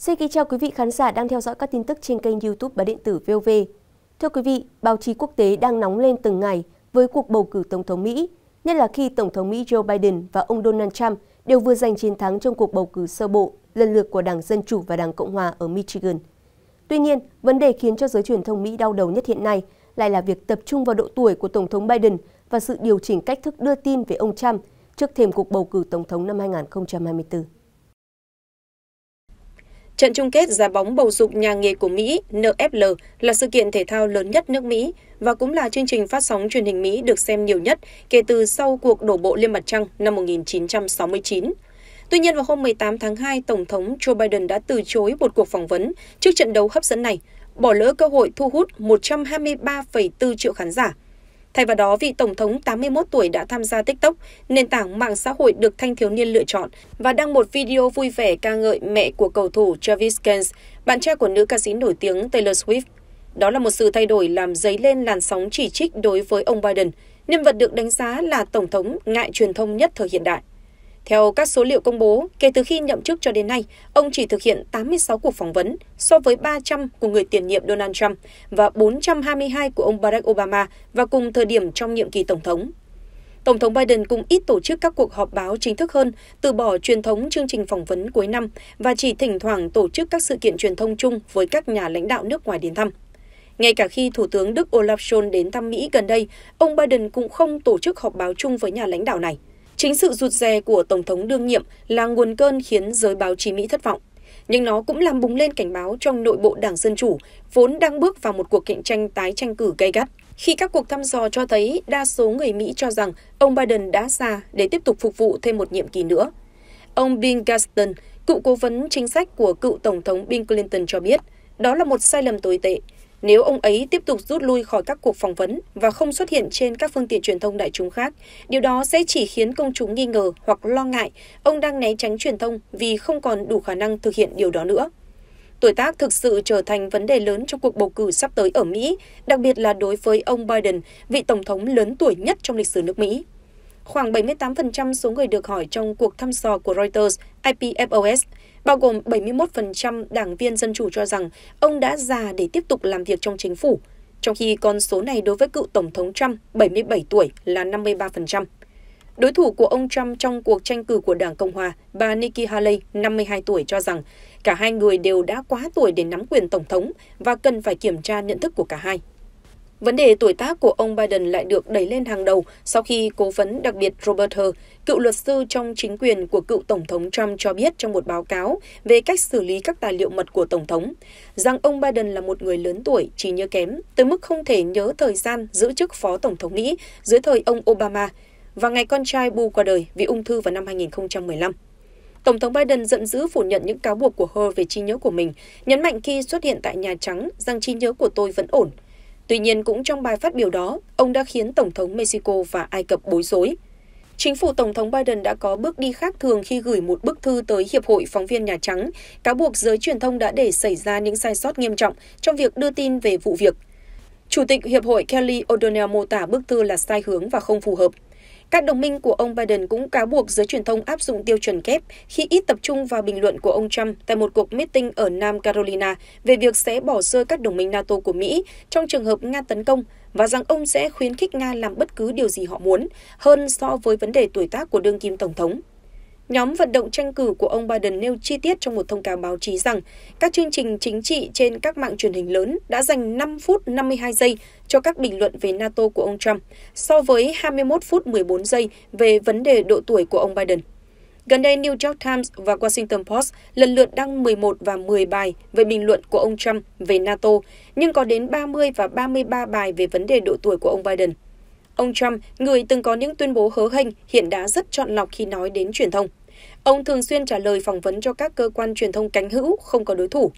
Xin kính chào quý vị khán giả đang theo dõi các tin tức trên kênh YouTube Báo điện tử VOV. Thưa quý vị, báo chí quốc tế đang nóng lên từng ngày với cuộc bầu cử tổng thống Mỹ, nhất là khi tổng thống Mỹ Joe Biden và ông Donald Trump đều vừa giành chiến thắng trong cuộc bầu cử sơ bộ lần lượt của Đảng Dân chủ và Đảng Cộng hòa ở Michigan. Tuy nhiên, vấn đề khiến cho giới truyền thông Mỹ đau đầu nhất hiện nay lại là việc tập trung vào độ tuổi của tổng thống Biden và sự điều chỉnh cách thức đưa tin về ông Trump trước thềm cuộc bầu cử tổng thống năm 2024. Trận chung kết giá bóng bầu dục nhà nghề của Mỹ NFL là sự kiện thể thao lớn nhất nước Mỹ và cũng là chương trình phát sóng truyền hình Mỹ được xem nhiều nhất kể từ sau cuộc đổ bộ liên mặt trăng năm 1969. Tuy nhiên vào hôm 18 tháng 2, Tổng thống Joe Biden đã từ chối một cuộc phỏng vấn trước trận đấu hấp dẫn này, bỏ lỡ cơ hội thu hút 123,4 triệu khán giả – Thay vào đó, vị Tổng thống 81 tuổi đã tham gia TikTok, nền tảng mạng xã hội được thanh thiếu niên lựa chọn và đăng một video vui vẻ ca ngợi mẹ của cầu thủ Travis Kens, bạn trai của nữ ca sĩ nổi tiếng Taylor Swift. Đó là một sự thay đổi làm dấy lên làn sóng chỉ trích đối với ông Biden, nhân vật được đánh giá là tổng thống ngại truyền thông nhất thời hiện đại. Theo các số liệu công bố, kể từ khi nhậm chức cho đến nay, ông chỉ thực hiện 86 cuộc phỏng vấn so với 300 của người tiền nhiệm Donald Trump và 422 của ông Barack Obama vào cùng thời điểm trong nhiệm kỳ tổng thống. Tổng thống Biden cũng ít tổ chức các cuộc họp báo chính thức hơn, từ bỏ truyền thống chương trình phỏng vấn cuối năm và chỉ thỉnh thoảng tổ chức các sự kiện truyền thông chung với các nhà lãnh đạo nước ngoài đến thăm. Ngay cả khi Thủ tướng Đức Olaf Scholz đến thăm Mỹ gần đây, ông Biden cũng không tổ chức họp báo chung với nhà lãnh đạo này. Chính sự rụt rè của Tổng thống đương nhiệm là nguồn cơn khiến giới báo chí Mỹ thất vọng. Nhưng nó cũng làm bùng lên cảnh báo trong nội bộ Đảng Dân Chủ, vốn đang bước vào một cuộc cạnh tranh tái tranh cử gay gắt. Khi các cuộc thăm dò cho thấy đa số người Mỹ cho rằng ông Biden đã già để tiếp tục phục vụ thêm một nhiệm kỳ nữa. Ông Bill Gaston, cựu cố vấn chính sách của cựu Tổng thống Bill Clinton cho biết, đó là một sai lầm tồi tệ – nếu ông ấy tiếp tục rút lui khỏi các cuộc phỏng vấn và không xuất hiện trên các phương tiện truyền thông đại chúng khác, điều đó sẽ chỉ khiến công chúng nghi ngờ hoặc lo ngại ông đang né tránh truyền thông vì không còn đủ khả năng thực hiện điều đó nữa. Tuổi tác thực sự trở thành vấn đề lớn trong cuộc bầu cử sắp tới ở Mỹ, đặc biệt là đối với ông Biden, vị tổng thống lớn tuổi nhất trong lịch sử nước Mỹ khoảng 78% số người được hỏi trong cuộc thăm dò của Reuters IPFOS, bao gồm 71% đảng viên Dân Chủ cho rằng ông đã già để tiếp tục làm việc trong chính phủ, trong khi con số này đối với cựu Tổng thống Trump 77 tuổi là 53%. Đối thủ của ông Trump trong cuộc tranh cử của Đảng Cộng Hòa, bà Nikki Haley, 52 tuổi, cho rằng cả hai người đều đã quá tuổi để nắm quyền Tổng thống và cần phải kiểm tra nhận thức của cả hai. Vấn đề tuổi tác của ông Biden lại được đẩy lên hàng đầu sau khi cố vấn đặc biệt Robert Hur, cựu luật sư trong chính quyền của cựu Tổng thống Trump cho biết trong một báo cáo về cách xử lý các tài liệu mật của Tổng thống, rằng ông Biden là một người lớn tuổi, chỉ nhớ kém, tới mức không thể nhớ thời gian giữ chức Phó Tổng thống Mỹ dưới thời ông Obama và ngày con trai Bu qua đời vì ung thư vào năm 2015. Tổng thống Biden giận dữ phủ nhận những cáo buộc của Hur về trí nhớ của mình, nhấn mạnh khi xuất hiện tại Nhà Trắng rằng trí nhớ của tôi vẫn ổn – Tuy nhiên, cũng trong bài phát biểu đó, ông đã khiến Tổng thống Mexico và Ai Cập bối rối. Chính phủ Tổng thống Biden đã có bước đi khác thường khi gửi một bức thư tới Hiệp hội Phóng viên Nhà Trắng, cáo buộc giới truyền thông đã để xảy ra những sai sót nghiêm trọng trong việc đưa tin về vụ việc. Chủ tịch Hiệp hội Kelly O'Donnell mô tả bức thư là sai hướng và không phù hợp. Các đồng minh của ông Biden cũng cáo buộc giới truyền thông áp dụng tiêu chuẩn kép khi ít tập trung vào bình luận của ông Trump tại một cuộc meeting ở Nam Carolina về việc sẽ bỏ rơi các đồng minh NATO của Mỹ trong trường hợp Nga tấn công và rằng ông sẽ khuyến khích Nga làm bất cứ điều gì họ muốn hơn so với vấn đề tuổi tác của đương kim Tổng thống. Nhóm vận động tranh cử của ông Biden nêu chi tiết trong một thông cáo báo chí rằng các chương trình chính trị trên các mạng truyền hình lớn đã dành 5 phút 52 giây cho các bình luận về NATO của ông Trump, so với 21 phút 14 giây về vấn đề độ tuổi của ông Biden. Gần đây, New York Times và Washington Post lần lượt đăng 11 và 10 bài về bình luận của ông Trump về NATO, nhưng có đến 30 và 33 bài về vấn đề độ tuổi của ông Biden. Ông Trump, người từng có những tuyên bố hớ hênh, hiện đã rất chọn lọc khi nói đến truyền thông. Ông thường xuyên trả lời phỏng vấn cho các cơ quan truyền thông cánh hữu không có đối thủ.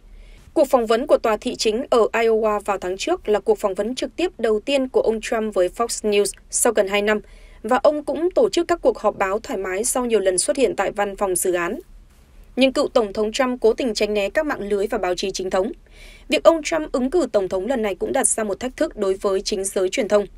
Cuộc phỏng vấn của tòa thị chính ở Iowa vào tháng trước là cuộc phỏng vấn trực tiếp đầu tiên của ông Trump với Fox News sau gần hai năm, và ông cũng tổ chức các cuộc họp báo thoải mái sau nhiều lần xuất hiện tại văn phòng dự án. Nhưng cựu Tổng thống Trump cố tình tránh né các mạng lưới và báo chí chính thống. Việc ông Trump ứng cử Tổng thống lần này cũng đặt ra một thách thức đối với chính giới truyền thông –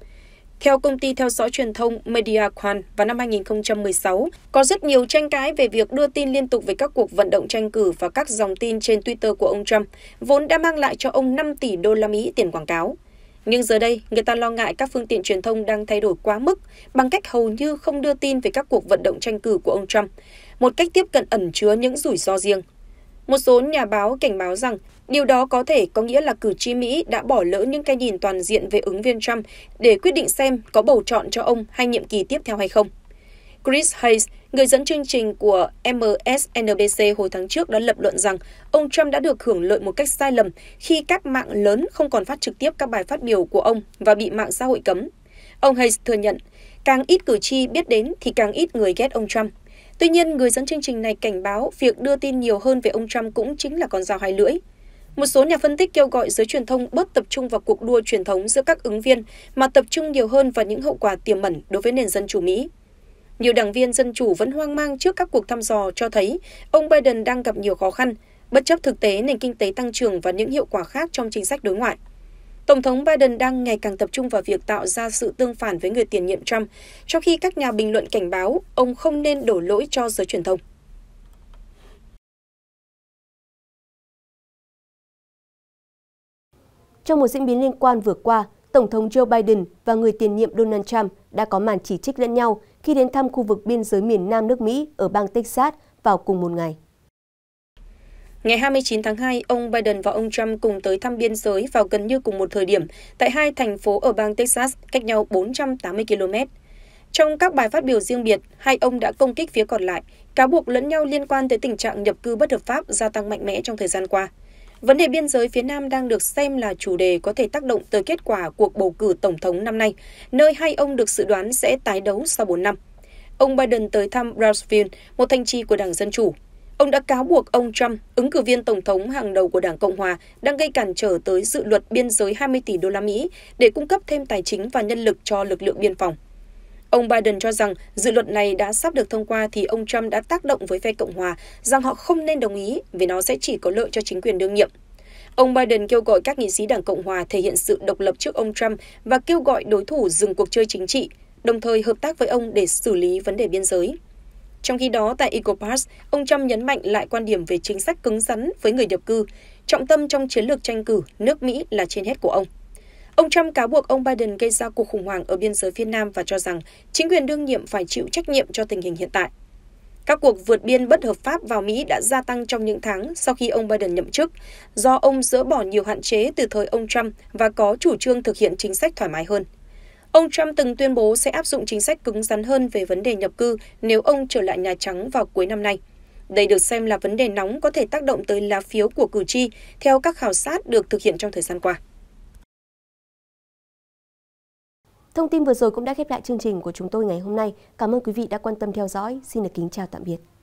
theo công ty theo dõi truyền thông MediaQuant, vào năm 2016, có rất nhiều tranh cãi về việc đưa tin liên tục về các cuộc vận động tranh cử và các dòng tin trên Twitter của ông Trump, vốn đã mang lại cho ông 5 tỷ đô la Mỹ tiền quảng cáo. Nhưng giờ đây, người ta lo ngại các phương tiện truyền thông đang thay đổi quá mức bằng cách hầu như không đưa tin về các cuộc vận động tranh cử của ông Trump, một cách tiếp cận ẩn chứa những rủi ro riêng. Một số nhà báo cảnh báo rằng điều đó có thể có nghĩa là cử tri Mỹ đã bỏ lỡ những cái nhìn toàn diện về ứng viên Trump để quyết định xem có bầu chọn cho ông hay nhiệm kỳ tiếp theo hay không. Chris Hayes, người dẫn chương trình của MSNBC hồi tháng trước đã lập luận rằng ông Trump đã được hưởng lợi một cách sai lầm khi các mạng lớn không còn phát trực tiếp các bài phát biểu của ông và bị mạng xã hội cấm. Ông Hayes thừa nhận, càng ít cử tri biết đến thì càng ít người ghét ông Trump. Tuy nhiên, người dẫn chương trình này cảnh báo việc đưa tin nhiều hơn về ông Trump cũng chính là con dao hai lưỡi. Một số nhà phân tích kêu gọi giới truyền thông bớt tập trung vào cuộc đua truyền thống giữa các ứng viên mà tập trung nhiều hơn vào những hậu quả tiềm mẩn đối với nền dân chủ Mỹ. Nhiều đảng viên dân chủ vẫn hoang mang trước các cuộc thăm dò cho thấy ông Biden đang gặp nhiều khó khăn, bất chấp thực tế nền kinh tế tăng trưởng và những hiệu quả khác trong chính sách đối ngoại. Tổng thống Biden đang ngày càng tập trung vào việc tạo ra sự tương phản với người tiền nhiệm Trump, trong khi các nhà bình luận cảnh báo ông không nên đổ lỗi cho giới truyền thông. Trong một diễn biến liên quan vừa qua, Tổng thống Joe Biden và người tiền nhiệm Donald Trump đã có màn chỉ trích lẫn nhau khi đến thăm khu vực biên giới miền Nam nước Mỹ ở bang Texas vào cùng một ngày. Ngày 29 tháng 2, ông Biden và ông Trump cùng tới thăm biên giới vào gần như cùng một thời điểm tại hai thành phố ở bang Texas, cách nhau 480 km. Trong các bài phát biểu riêng biệt, hai ông đã công kích phía còn lại, cáo buộc lẫn nhau liên quan tới tình trạng nhập cư bất hợp pháp gia tăng mạnh mẽ trong thời gian qua. Vấn đề biên giới phía Nam đang được xem là chủ đề có thể tác động tới kết quả cuộc bầu cử tổng thống năm nay, nơi hai ông được dự đoán sẽ tái đấu sau 4 năm. Ông Biden tới thăm Brownsville, một thành trì của Đảng Dân Chủ, ông đã cáo buộc ông trump ứng cử viên tổng thống hàng đầu của đảng cộng hòa đang gây cản trở tới dự luật biên giới 20 tỷ đô la Mỹ để cung cấp thêm tài chính và nhân lực cho lực lượng biên phòng. Ông Biden cho rằng dự luật này đã sắp được thông qua thì ông Trump đã tác động với phe Cộng hòa rằng họ không nên đồng ý vì nó sẽ chỉ có lợi cho chính quyền đương nhiệm. Ông Biden kêu gọi các nghị sĩ Đảng Cộng hòa thể hiện sự độc lập trước ông Trump và kêu gọi đối thủ dừng cuộc chơi chính trị, đồng thời hợp tác với ông để xử lý vấn đề biên giới. Trong khi đó, tại Eco ông Trump nhấn mạnh lại quan điểm về chính sách cứng rắn với người nhập cư, trọng tâm trong chiến lược tranh cử nước Mỹ là trên hết của ông. Ông Trump cáo buộc ông Biden gây ra cuộc khủng hoảng ở biên giới phía Nam và cho rằng chính quyền đương nhiệm phải chịu trách nhiệm cho tình hình hiện tại. Các cuộc vượt biên bất hợp pháp vào Mỹ đã gia tăng trong những tháng sau khi ông Biden nhậm chức, do ông dỡ bỏ nhiều hạn chế từ thời ông Trump và có chủ trương thực hiện chính sách thoải mái hơn ông trump từng tuyên bố sẽ áp dụng chính sách cứng rắn hơn về vấn đề nhập cư nếu ông trở lại nhà trắng vào cuối năm nay đây được xem là vấn đề nóng có thể tác động tới lá phiếu của cử tri theo các khảo sát được thực hiện trong thời gian qua Thông tin vừa rồi cũng đã khép lại chương trình của chúng tôi ngày hôm nay. Cảm ơn quý vị đã quan tâm theo dõi. Xin được kính chào tạm biệt.